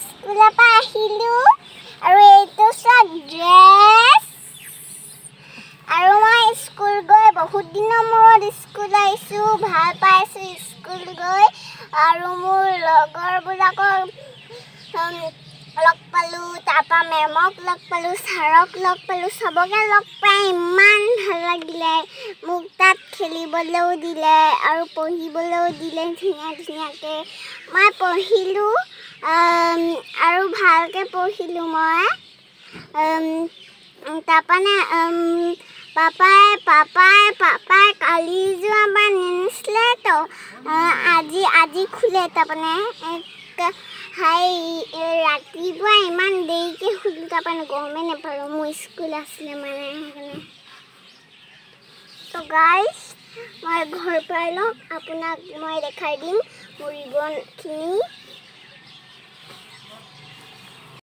স্কুলৰ পৰা আহিলোঁ আৰু এইটো চোৱা ড্ৰেছ আৰু মই স্কুল গৈ বহুত দিনৰ মূৰত স্কুল আহিছোঁ ভাল পাইছোঁ স্কুল গৈ আৰু মোৰ লগৰবিলাকক লগ পালোঁ তাৰপৰা মেমক লগ পালোঁ ছাৰক লগ পালোঁ চবকে লগ পাই ইমান ভাল লাগিলে মোক তাত খেলিবলৈও দিলে আৰু পঢ়িবলৈও দিলে ধুনীয়া ধুনীয়াকৈ মই পঢ়িলোঁ আৰু ভালকৈ পঢ়িলোঁ মই তাৰপৰা পাপাই পাপাই পাপাই কালি যোৱা বা নিনিছিলে তো আজি আজি খোলে তাৰমানে হেৰি ৰাতিপুৱা ইমান দেৰিকৈ খুলি তাৰপৰা গমেই নাপালোঁ মোৰ স্কুল আছিলে মানে সেইকাৰণে তো গাইজ মই ঘৰ পাই লওঁ আপোনাক মই দেখাই দিম মোৰ ৰিবনখিনি